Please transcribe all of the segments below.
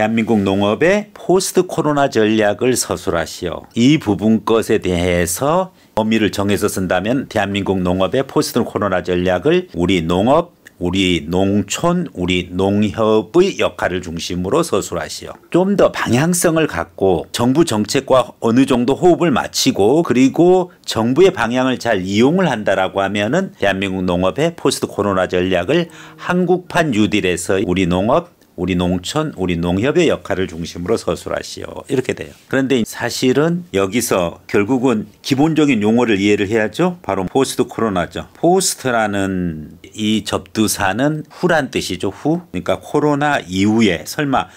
대한민국 농업의 포스트 코로나 전략을 서술하시오. 이 부분 것에 대해서 범위를 정해서 쓴다면 대한민국 농업의 포스트 코로나 전략을 우리 농업 우리 농촌, 우리 농협의 역할을 중심으로 서술하시오. 좀 더 방향성을 갖고 정부 정책과 어느 정도 호흡을 맞추고 그리고 정부의 방향을 잘 이용을 한다라고 하면은 대한민국 농업의 포스트 코로나 전략을 한국판 뉴딜에서 우리 농업 우리 농촌, 우리 농협의 역할을 중심으로 서술하시오. 이렇게 돼요. 그런데 사실은 여기서 결국은 기본적인 용어를 이해를 해야죠. 바로 포스트 코로나죠. 포스트라는 이 접두사는 후란 뜻이죠. 후. 그러니까 코로나 이후에 설마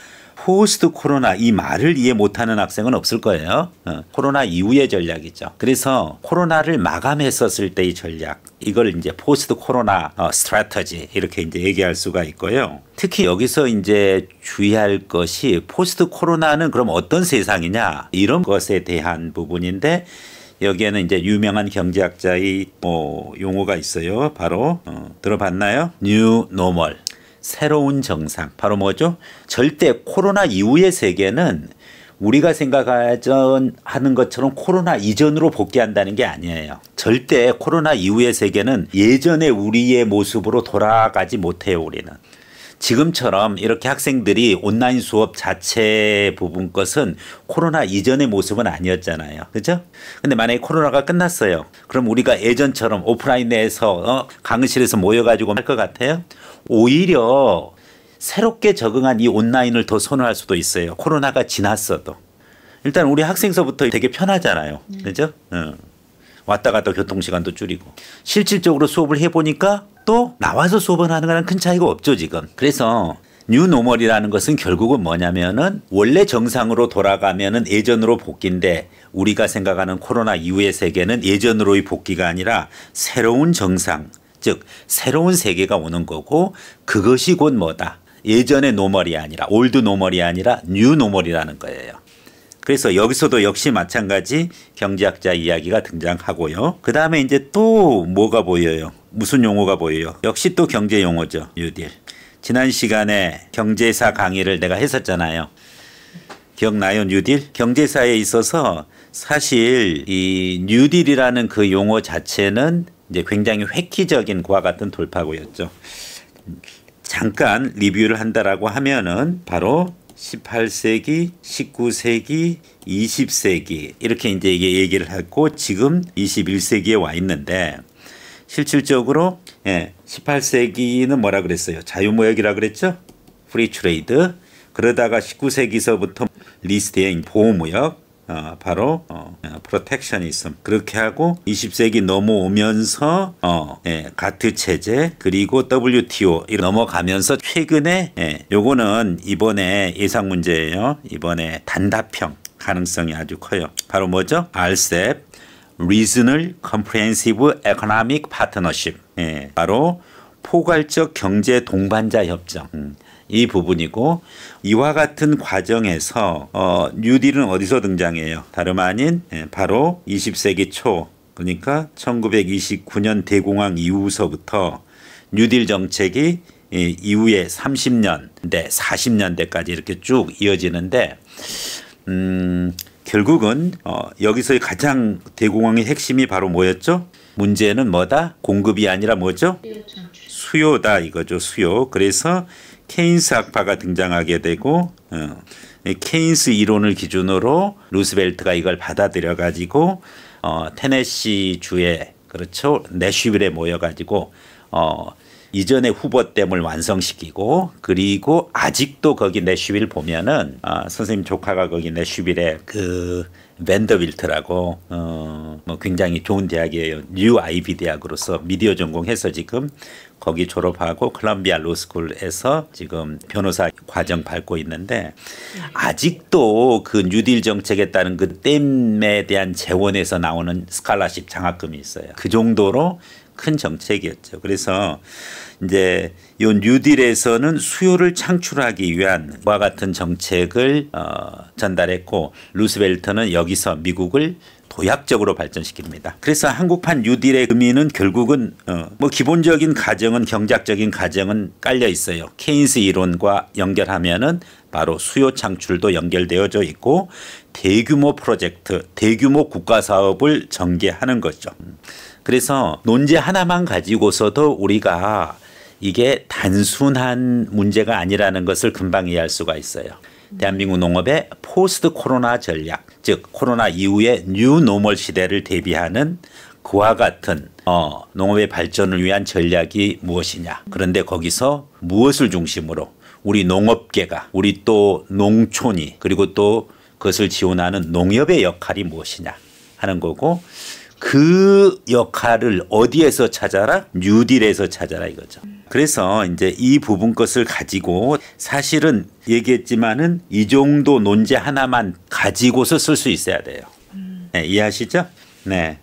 포스트 코로나 이 말을 이해 못하는 학생은 없을 거예요. 어. 코로나 이후의 전략이죠. 그래서 코로나를 마감했었을 때의 전략 이걸 이제 포스트 코로나 어, 스트래터지 이렇게 이제 얘기할 수가 있고요. 특히 여기서 이제 주의할 것이 포스트 코로나는 그럼 어떤 세상이냐 이런 것에 대한 부분인데 여기에는 이제 유명한 경제학자의 뭐 용어가 있어요. 바로 어, 들어봤나요? 뉴 노멀. 새로운 정상. 바로 뭐죠? 절대 코로나 이후의 세계는 우리가 생각하던 하는 것처럼 코로나 이전으로 복귀한다는 게 아니에요. 절대 코로나 이후의 세계는 예전의 우리의 모습으로 돌아가지 못해요, 우리는. 지금처럼 이렇게 학생들이 온라인 수업 자체 부분 것은 코로나 이전의 모습은 아니었잖아요. 그죠? 근데 만약에 코로나가 끝났어요. 그럼 우리가 예전처럼 오프라인에서 어, 강의실에서 모여가지고 할 것 같아요? 오히려 새롭게 적응한 이 온라인을 더 선호할 수도 있어요. 코로나가 지났어도. 일단 우리 학생서부터 되게 편하잖아요. 음. 그죠? 응. 왔다 갔다 교통시간도 줄이고. 실질적으로 수업을 해보니까 또 나와서 수업을 하는 거랑 큰 차이가 없죠 지금. 그래서 뉴노멀이라는 것은 결국은 뭐냐면은 원래 정상으로 돌아가면은 예전으로 복귀인데 우리가 생각하는 코로나 이후의 세계는 예전으로의 복귀가 아니라 새로운 정상 즉 새로운 세계가 오는 거고 그것이 곧 뭐다 예전의 노멀이 아니라 올드 노멀이 아니라 뉴 노멀이라는 거예요. 그래서 여기서도 역시 마찬가지 경제학자 이야기가 등장하고요. 그 다음에 이제 또 뭐가 보여요? 무슨 용어가 보여요? 역시 또 경제 용어죠. 뉴딜. 지난 시간에 경제사 강의를 내가 했었잖아요. 기억나요? 뉴딜? 경제사에 있어서 사실 이 뉴딜이라는 그 용어 자체는 이제 굉장히 획기적인 과 같은 돌파구였죠. 잠깐 리뷰를 한다라고 하면은 바로 18세기, 19세기, 20세기 이렇게 이제 이게 얘기를 했고 지금 21세기에 와 있는데 실질적으로 예, 18세기는 뭐라 그랬어요? 자유무역이라 그랬죠? 프리트레이드. 그러다가 19세기서부터 리스트인 보호무역, 어, 바로 어, 프로텍션니즘 어, 그렇게 하고 20세기 넘어오면서 어, 예, 가트 체제 그리고 WTO 넘어가면서 최근에 예, 요거는 이번에 예상 문제예요. 이번에 단답형 가능성이 아주 커요. 바로 뭐죠? RCEP Regional Comprehensive Economic Partnership 예, 바로 포괄적 경제 동반자 협정 음, 이 부분이고 이와 같은 과정에서 어, 뉴딜은 어디서 등장해요? 다름 아닌 예, 바로 20세기 초 그러니까 1929년 대공황 이후서부터 뉴딜 정책이 예, 이후에 30년대, 40년대까지 이렇게 쭉 이어지는데 음, 결국은 어, 여기서의 가장 대공황의 핵심이 바로 뭐였죠? 문제는 뭐다? 공급이 아니라 뭐죠? 네, 그렇죠. 수요다 이거죠. 수요. 그래서 케인스 학파가 등장하게 되고 어, 케인스 이론을 기준으로 루스벨트가 이걸 받아들여 가지고 어, 테네시 주에 그렇죠. 내슈빌에 모여 가지고 어, 이전의 후보댐을 완성시키고 그리고 아직도 거기 내슈빌 보면은 아, 선생님 조카가 거기 내슈빌에 그 벤더빌트라고 어, 뭐 굉장히 좋은 대학이에요. 뉴 아이비 대학으로서 미디어 전공해서 지금 거기 졸업하고 콜롬비아 로스쿨에서 지금 변호사 과정 밟고 있는데 아직도 그 뉴딜 정책에 따른 그 댐에 대한 재원에서 나오는 스칼라십 장학금이 있어요. 그 정도로 큰 정책이었죠. 그래서 이제 이 뉴딜에서는 수요를 창출하기 위한 과 같은 정책을 어, 전달했고 루스벨트는 여기서 미국을 도약적으로 발전시킵니다. 그래서 한국판 뉴딜의 의미는 결국은 어, 뭐 기본적인 가정은 경작적인 가정은 깔려 있어요. 케인스 이론과 연결하면은 바로 수요 창출도 연결되어져 있고 대규모 프로젝트, 대규모 국가 사업을 전개하는 거죠. 그래서 논제 하나만 가지고서도 우리가 이게 단순한 문제가 아니라는 것을 금방 이해할 수가 있어요. 음. 대한민국 농업의 포스트 코로나 전략, 즉 코로나 이후의 뉴 노멀 시대를 대비하는 그와 같은 어, 농업의 발전을 위한 전략이 무엇이냐. 그런데 거기서 무엇을 중심으로 우리 농업계가 우리 또 농촌이 그리고 또 그것을 지원하는 농협의 역할이 무엇이냐 하는 거고 그 역할을 어디에서 찾아라? 뉴딜에서 찾아라 이거죠. 그래서 이제 이 부분 것을 가지고 사실은 얘기했지만은 이 정도 논제 하나만 가지고서 쓸 수 있어야 돼요. 네, 이해하시죠? 네.